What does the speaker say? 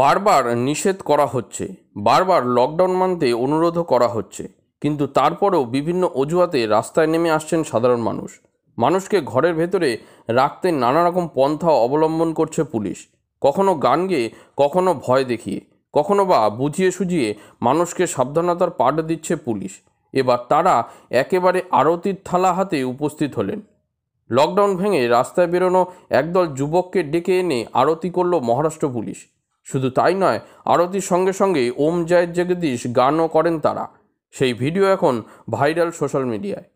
বারবার নিষেধ করা হচ্ছে বারবার লকডাউন মানতে অনুরোধও করা হচ্ছে কিন্তু তারপরেও বিভিন্ন অজুহাতে রাস্তায় নেমে আসছেন সাধারণ মানুষ মানুষকে ঘরের ভেতরে রাখতে নানা রকম পন্থা অবলম্বন করছে পুলিশ কখনো গান গেয়ে কখনো ভয় দেখিয়ে কখনো বা বুঝিয়ে সুঝিয়ে মানুষকে সাবধানতার পাঠ দিচ্ছে পুলিশ এবার তারা একেবারে আরতির থালা হাতে উপস্থিত হলেন লকডাউন ভেঙে রাস্তায় বেরোনো একদল যুবককে ডেকে এনে আরতি করল মহারাষ্ট্র পুলিশ শুধু তাই নয় আরতির সঙ্গে সঙ্গে ওম জয় জগদীশ গানও করেন তারা সেই ভিডিও এখন ভাইরাল সোশ্যাল মিডিয়ায়